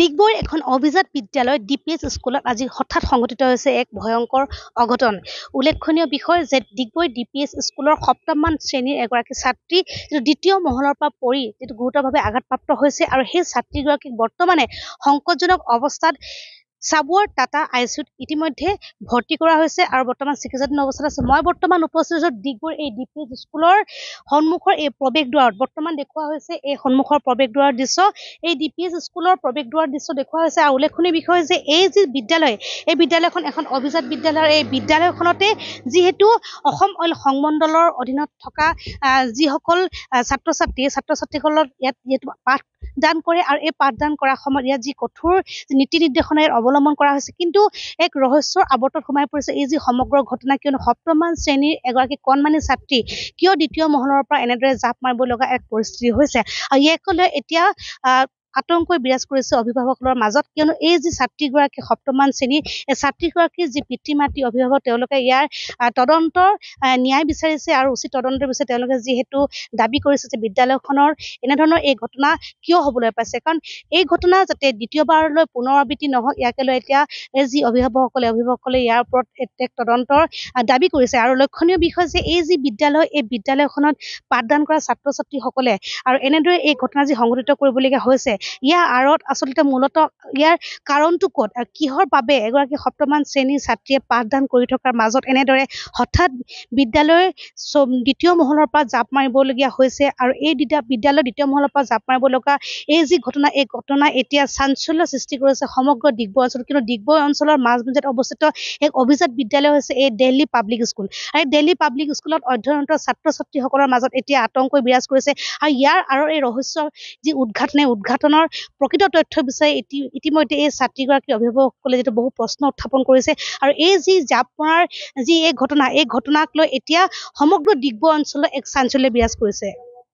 ডিগবৈৰ এখন অভিজাত বিদ্যালয় ডি পি এছ স্কুলত আজি হঠাৎ সংঘটিত হৈছে এক ভয়ংকৰ অঘটন উল্লেখনীয় বিষয় যে ডিগবৈ ডি পি এছ স্কুলৰ সপ্তমমান শ্ৰেণীৰ এগৰাকী ছাত্ৰী যিটো দ্বিতীয় মহলৰ পৰা পৰি যিটো গুৰুতৰভাৱে আঘাতপ্ৰাপ্ত হৈছে আৰু সেই ছাত্ৰীগৰাকীক বৰ্তমানে সংকটজনক অৱস্থাত চাবুৱাৰ টাটা আই চি চিত ইতিমধ্যে ভৰ্তি কৰা হৈছে আৰু বৰ্তমান চিকিৎসাধীন অৱস্থাত আছে মই বৰ্তমান উপস্থিত হৈছোঁ ডিগবৈ এই ডি পি ডিপ্ৰেজ স্কুলৰ সন্মুখৰ এই প্ৰৱেশ দুৱাৰত বৰ্তমান দেখুওৱা হৈছে এই সন্মুখৰ প্ৰৱেশ দুৱাৰৰ দৃশ্য এই ডি পি ডিপ্ৰেজ স্কুলৰ প্ৰৱেশ দুৱাৰ দৃশ্য দেখুওৱা হৈছে আৰু উল্লেখনীয় বিষয় যে এই যি বিদ্যালয় এই বিদ্যালয়খন এখন অভিজাত বিদ্যালয় আৰু এই বিদ্যালয়খনতে যিহেতু অসম অইল সংমণ্ডলৰ অধীনত থকা যিসকল ছাত্ৰ ছাত্ৰী ছাত্ৰ ছাত্ৰীসকলৰ ইয়াত যিহেতু পাঠদান কৰে আৰু এই পাঠদান কৰাৰ সময়ত ইয়াত যি কঠোৰ নীতি নিৰ্দেশনাৰ অৱলম্বন অৱলম্বন কৰা হৈছে কিন্তু এক ৰহস্যৰ আৱৰ্তত সোমাই পৰিছে এই যি সমগ্ৰ ঘটনা কিয়নো সপ্তমান শ্ৰেণীৰ এগৰাকী কণমানি ছাত্ৰী কিয় দ্বিতীয় মহলৰ পৰা এনেদৰে জাপ মাৰিব লগা এক পৰিস্থিতি হৈছে আৰু ইয়াকলৈ এতিয়া আহ আতংকই বিৰাজ কৰিছে অভিভাৱকসকলৰ মাজত কিয়নো এই যি ছাত্ৰীগৰাকী সপ্তমান শ্ৰেণীৰ এই ছাত্ৰীগৰাকীৰ যি পিতৃ মাতৃ অভিভাৱক তেওঁলোকে ইয়াৰ তদন্তৰ ন্যায় বিচাৰিছে আৰু উচিত তদন্তৰ বিচাৰি তেওঁলোকে যিহেতু দাবী কৰিছে যে বিদ্যালয়খনৰ এনেধৰণৰ এই ঘটনা কিয় হ'বলৈ পাইছে কাৰণ এই ঘটনা যাতে দ্বিতীয়বাৰলৈ পুনৰ আবৃত্তি নহয় ইয়াকে লৈ এতিয়া এই যি অভিভাৱকসকলে অভিভাৱকসকলে ইয়াৰ ওপৰত এক তদন্তৰ দাবী কৰিছে আৰু লক্ষণীয় বিষয় যে এই যি বিদ্যালয় এই বিদ্যালয়খনত পাঠদান কৰা ছাত্ৰ ছাত্ৰীসকলে আৰু এনেদৰে এই ঘটনা যি সংঘটিত কৰিবলগীয়া হৈছে ইয়াৰ আঁৰত আচলতে মূলত ইয়াৰ কাৰণটো ক'ত কিহৰ বাবে এগৰাকী সপ্তমান শ্ৰেণীৰ ছাত্ৰীয়ে পাঠদান কৰি থকাৰ মাজত এনেদৰে হঠাৎ বিদ্যালয় চ দ্বিতীয় মহলৰ পৰা জাপ মাৰিবলগীয়া হৈছে আৰু এই দ্বিতীয় বিদ্যালয়ৰ দ্বিতীয় মহলৰ পৰা জাপ মাৰিব লগা এই যি ঘটনা এই ঘটনা এতিয়া চাঞ্চল্য সৃষ্টি কৰিছে সমগ্ৰ ডিগবৈ অঞ্চলত কিন্তু ডিগবৈ অঞ্চলৰ মাজমজিয়াত অৱস্থিত এক অভিজাত বিদ্যালয় হৈছে এই দেল্লী পাব্লিক স্কুল আৰু দেল্লী পাব্লিক স্কুলত অধ্যয়নৰত ছাত্ৰ ছাত্ৰীসকলৰ মাজত এতিয়া আতংকই বিৰাজ কৰিছে আৰু ইয়াৰ আঁৰৰ এই ৰহস্য যি উদঘাটনে উদঘাটন ঘটনাখনৰ প্ৰকৃত তথ্য বিচাৰি ইতি ইতিমধ্যে এই ছাত্ৰীগৰাকীৰ অভিভাৱকসকলে যিটো বহু প্ৰশ্ন উত্থাপন কৰিছে আৰু এই যি জাপ মৰাৰ যি এই ঘটনা এই ঘটনাক লৈ এতিয়া সমগ্ৰ ডিগবৈ অঞ্চলত এক চাঞ্চল্য বিৰাজ কৰিছে